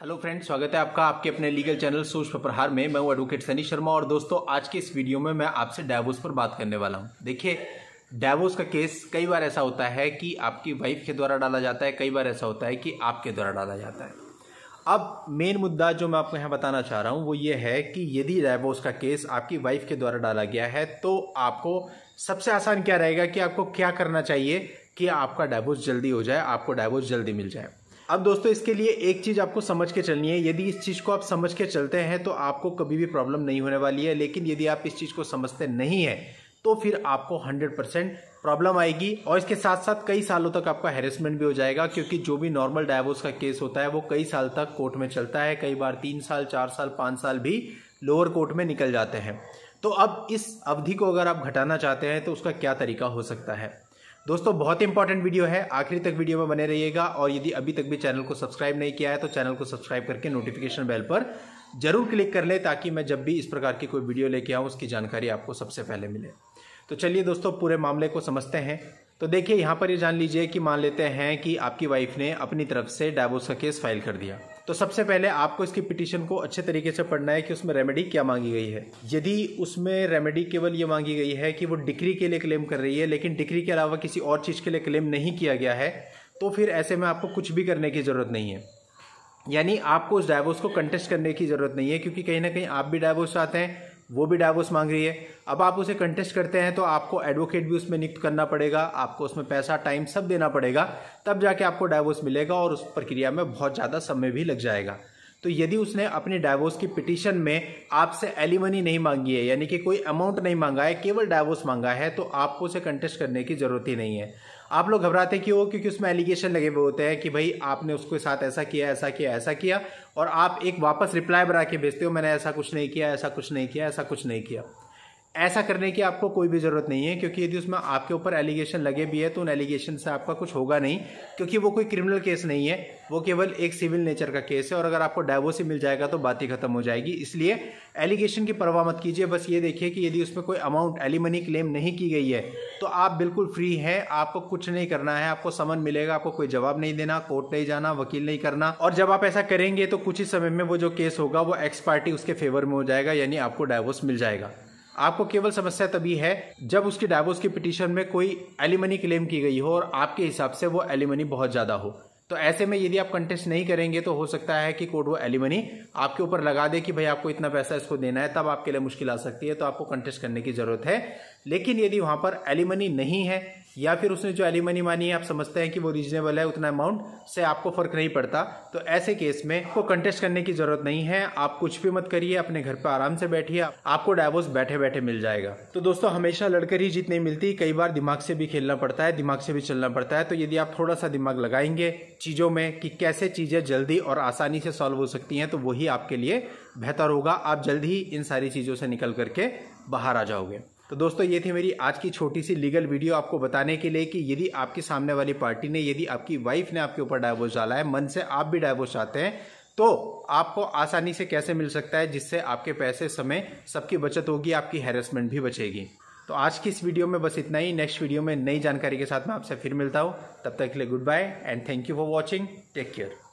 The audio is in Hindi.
हेलो फ्रेंड स्वागत है आपका आपके अपने लीगल चैनल सोच प्रहार में मैं हूं एडवोकेट सनी शर्मा और दोस्तों आज के इस वीडियो में मैं आपसे डायवोर्स पर बात करने वाला हूं देखिए डायवोर्स का केस कई बार ऐसा होता है कि आपकी वाइफ के द्वारा डाला जाता है कई बार ऐसा होता है कि आपके द्वारा डाला जाता है अब मेन मुद्दा जो मैं आपको यहाँ बताना चाह रहा हूँ वो ये है कि यदि डायवोर्स का केस आपकी वाइफ के द्वारा डाला गया है तो आपको सबसे आसान क्या रहेगा कि आपको क्या करना चाहिए कि आपका डायवोर्स जल्दी हो जाए आपको डायवोर्स जल्दी मिल जाए अब दोस्तों इसके लिए एक चीज़ आपको समझ के चलनी है यदि इस चीज़ को आप समझ के चलते हैं तो आपको कभी भी प्रॉब्लम नहीं होने वाली है लेकिन यदि आप इस चीज़ को समझते नहीं है तो फिर आपको 100 परसेंट प्रॉब्लम आएगी और इसके साथ साथ कई सालों तक आपका हेरेसमेंट भी हो जाएगा क्योंकि जो भी नॉर्मल डाइवोर्स का केस होता है वो कई साल तक कोर्ट में चलता है कई बार तीन साल चार साल पाँच साल भी लोअर कोर्ट में निकल जाते हैं तो अब इस अवधि को अगर आप घटाना चाहते हैं तो उसका क्या तरीका हो सकता है दोस्तों बहुत इंपॉर्टेंट वीडियो है आखिरी तक वीडियो में बने रहिएगा और यदि अभी तक भी चैनल को सब्सक्राइब नहीं किया है तो चैनल को सब्सक्राइब करके नोटिफिकेशन बेल पर जरूर क्लिक कर लें ताकि मैं जब भी इस प्रकार की कोई वीडियो लेके आऊँ उसकी जानकारी आपको सबसे पहले मिले तो चलिए दोस्तों पूरे मामले को समझते हैं तो देखिए यहाँ पर ये जान लीजिए कि मान लेते हैं कि आपकी वाइफ ने अपनी तरफ से डाइवोर्स का केस फाइल कर दिया तो सबसे पहले आपको इसकी पिटीशन को अच्छे तरीके से पढ़ना है कि उसमें रेमेडी क्या मांगी गई है यदि उसमें रेमेडी केवल ये मांगी गई है कि वो डिग्री के लिए क्लेम कर रही है लेकिन डिग्री के अलावा किसी और चीज़ के लिए क्लेम नहीं किया गया है तो फिर ऐसे में आपको कुछ भी करने की ज़रूरत नहीं है यानी आपको उस डायवोर्स को कंटेस्ट करने की ज़रूरत नहीं है क्योंकि कहीं ना कहीं आप भी डाइवोर्स चाहते हैं वो भी डाइवोर्स मांग रही है अब आप उसे कंटेस्ट करते हैं तो आपको एडवोकेट भी उसमें नियुक्त करना पड़ेगा आपको उसमें पैसा टाइम सब देना पड़ेगा तब जाके आपको डाइवोर्स मिलेगा और उस प्रक्रिया में बहुत ज़्यादा समय भी लग जाएगा तो यदि उसने अपने डाइवोर्स की पिटीशन में आपसे एलिमनी नहीं मांगी है यानी कि कोई अमाउंट नहीं मांगा है केवल डाइवोर्स मांगा है तो आपको उसे कंटेस्ट करने की ज़रूरत ही नहीं है आप लोग घबराते क्यों हो क्योंकि उसमें एलिगेशन लगे हुए होते हैं कि भाई आपने उसके साथ ऐसा किया ऐसा किया ऐसा किया और आप एक वापस रिप्लाई बना के भेजते हो मैंने ऐसा कुछ नहीं किया ऐसा कुछ नहीं किया ऐसा कुछ नहीं किया ऐसा करने की आपको कोई भी ज़रूरत नहीं है क्योंकि यदि उसमें आपके ऊपर एलिगेशन लगे भी है तो उन एलिगेशन से आपका कुछ होगा नहीं क्योंकि वो कोई क्रिमिनल केस नहीं है वो केवल एक सिविल नेचर का केस है और अगर आपको डाइवोर्स ही मिल जाएगा तो बात ही खत्म हो जाएगी इसलिए एलिगेशन की परवाह मत कीजिए बस ये देखिए कि यदि उसमें कोई अमाउंट एलिमनी क्लेम नहीं की गई है तो आप बिल्कुल फ्री हैं आपको कुछ नहीं करना है आपको समन मिलेगा आपको कोई जवाब नहीं देना कोर्ट नहीं जाना वकील नहीं करना और जब आप ऐसा करेंगे तो कुछ ही समय में वो जो केस होगा वो एक्स पार्टी उसके फेवर में हो जाएगा यानी आपको डाइवोर्स मिल जाएगा आपको केवल समस्या तभी है जब उसकी डायवोर्स की पिटीशन में कोई एलिमनी क्लेम की गई हो और आपके हिसाब से वो एलिमनी बहुत ज्यादा हो तो ऐसे में यदि आप कंटेस्ट नहीं करेंगे तो हो सकता है कि कोर्ट वो एलिमनी आपके ऊपर लगा दे कि भाई आपको इतना पैसा इसको देना है तब आपके लिए मुश्किल आ सकती है तो आपको कंटेस्ट करने की जरूरत है लेकिन यदि वहाँ पर एलिमनी नहीं है या फिर उसने जो एलिमनी मानी है आप समझते हैं कि वो रीजनेबल है उतना अमाउंट से आपको फ़र्क नहीं पड़ता तो ऐसे केस में आपको कंटेस्ट करने की ज़रूरत नहीं है आप कुछ भी मत करिए अपने घर पर आराम से बैठिए आपको डायवोर्स बैठे बैठे मिल जाएगा तो दोस्तों हमेशा लड़कर ही जीत नहीं मिलती कई बार दिमाग से भी खेलना पड़ता है दिमाग से भी चलना पड़ता है तो यदि आप थोड़ा सा दिमाग लगाएंगे चीज़ों में कि कैसे चीज़ें जल्दी और आसानी से सॉल्व हो सकती हैं तो वही आपके लिए बेहतर होगा आप जल्द ही इन सारी चीज़ों से निकल करके बाहर आ जाओगे तो दोस्तों ये थी मेरी आज की छोटी सी लीगल वीडियो आपको बताने के लिए कि यदि आपके सामने वाली पार्टी ने यदि आपकी वाइफ ने आपके ऊपर डाइवोर्स डाला है मन से आप भी डाइवोर्स चाहते हैं तो आपको आसानी से कैसे मिल सकता है जिससे आपके पैसे समय सबकी बचत होगी आपकी हेरसमेंट भी बचेगी तो आज की इस वीडियो में बस इतना ही नेक्स्ट वीडियो में नई जानकारी के साथ मैं आपसे फिर मिलता हूँ तब तक के लिए good bye and thank you for watching take care